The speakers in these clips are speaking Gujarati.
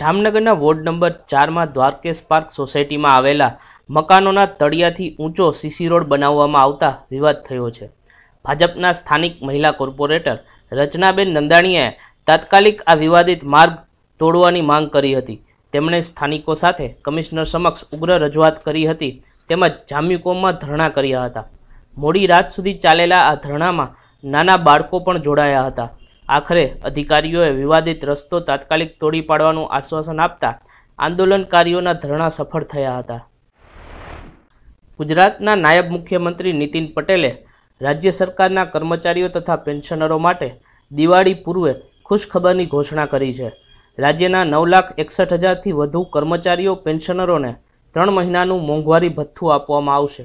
જામનગરના વોર્ડ નંબર ચારમાં દ્વારકેશ પાર્ક સોસાયટીમાં આવેલા મકાનોના તળિયાથી ઊંચો સીસી રોડ બનાવવામાં આવતા વિવાદ થયો છે ભાજપના સ્થાનિક મહિલા કોર્પોરેટર રચનાબેન નંદાણીએ તાત્કાલિક આ વિવાદિત માર્ગ તોડવાની માંગ કરી હતી તેમણે સ્થાનિકો સાથે કમિશનર સમક્ષ ઉગ્ર રજૂઆત કરી હતી તેમજ જામ્યુકોમમાં ધરણા કર્યા હતા મોડી રાત સુધી ચાલેલા આ ધરણામાં નાના બાળકો પણ જોડાયા હતા આખરે અધિકારીઓએ વિવાદિત રસ્તો તાત્કાલિક તોડી પાડવાનું આશ્વાસન આપતા આંદોલનકારીઓના ધરણા સફળ થયા હતા ગુજરાતના નાયબ મુખ્યમંત્રી નીતિન પટેલે રાજ્ય સરકારના કર્મચારીઓ તથા પેન્શનરો માટે દિવાળી પૂર્વે ખુશખબરની ઘોષણા કરી છે રાજ્યના નવ લાખ એકસઠ હજારથી વધુ કર્મચારીઓ પેન્શનરોને ત્રણ મહિનાનું મોંઘવારી ભથ્થું આપવામાં આવશે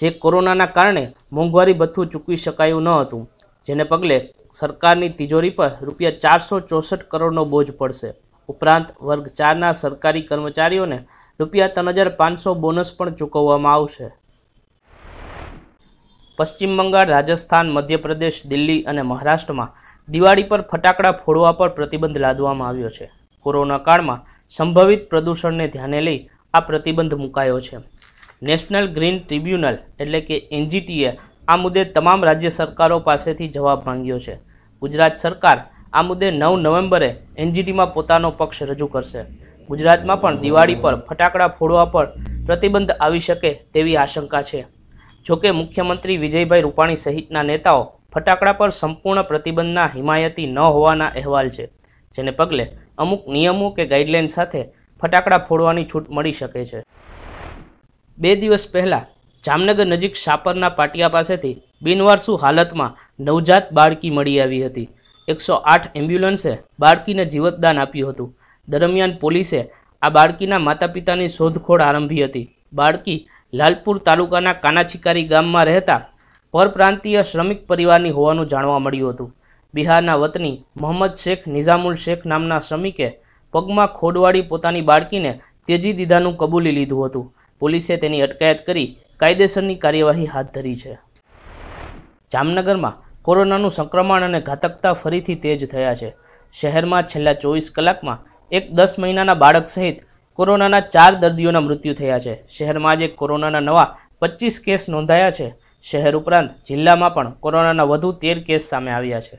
જે કોરોનાના કારણે મોંઘવારી ભથ્થું ચૂકવી શકાયું ન હતું જેને પગલે સરકારની તિજોરી પર રૂપિયા ચારસો ચોસઠ કરોડનો બોજ પડશે ઉપરાંત વર્ગ ચારના સરકારી કર્મચારીઓને રૂપિયા ત્રણ હજાર પાંચસો બોનસ પણ ચૂકવવામાં આવશે પશ્ચિમ બંગાળ રાજસ્થાન મધ્યપ્રદેશ દિલ્હી અને મહારાષ્ટ્રમાં દિવાળી પર ફટાકડા ફોડવા પર પ્રતિબંધ લાદવામાં આવ્યો છે કોરોના કાળમાં સંભવિત પ્રદૂષણને ધ્યાને લઈ આ પ્રતિબંધ મુકાયો છે નેશનલ ગ્રીન ટ્રિબ્યુનલ એટલે કે એનજીટીએ આ મુદ્દે તમામ રાજ્ય સરકારો પાસેથી જવાબ માંગ્યો છે ગુજરાત સરકાર આ મુદ્દે નવ નવેમ્બરે એનજીટીમાં પોતાનો પક્ષ રજૂ કરશે ગુજરાતમાં પણ દિવાળી પર ફટાકડા ફોડવા પર પ્રતિબંધ આવી શકે તેવી આશંકા છે જોકે મુખ્યમંત્રી વિજયભાઈ રૂપાણી સહિતના નેતાઓ ફટાકડા પર સંપૂર્ણ પ્રતિબંધના હિમાયતી ન હોવાના અહેવાલ છે જેને પગલે અમુક નિયમો કે ગાઈડલાઇન સાથે ફટાકડા ફોડવાની છૂટ મળી શકે છે બે દિવસ પહેલાં જામનગર નજીક સાપરના પાટિયા પાસેથી બિનવારસુ હાલતમાં નવજાત બાળકી મળી આવી હતી એકસો આઠ એમ્બ્યુલન્સે બાળકીને જીવતદાન આપ્યું હતું દરમિયાન પોલીસે આ બાળકીના માતા પિતાની શોધખોળ આરંભી હતી બાળકી લાલપુર તાલુકાના કાનાછીકારી ગામમાં રહેતા પરપ્રાંતીય શ્રમિક પરિવારની હોવાનું જાણવા મળ્યું હતું બિહારના વતની મોહમ્મદ શેખ નિઝામુલ શેખ નામના શ્રમિકે પગમાં ખોડવાડી પોતાની બાળકીને તેજી દીધાનું કબૂલી લીધું હતું પોલીસે તેની અટકાયત કરી કાયદેસરની કાર્યવાહી હાથ ધરી છે જામનગરમાં કોરોનાનું સંક્રમણ અને ઘાતકતા ફરીથી તેજ થયા છે શહેરમાં છેલ્લા ચોવીસ કલાકમાં એક દસ મહિનાના બાળક સહિત કોરોનાના ચાર દર્દીઓના મૃત્યુ થયા છે શહેરમાં આજે કોરોનાના નવા પચીસ કેસ નોંધાયા છે શહેર ઉપરાંત જિલ્લામાં પણ કોરોનાના વધુ તેર કેસ સામે આવ્યા છે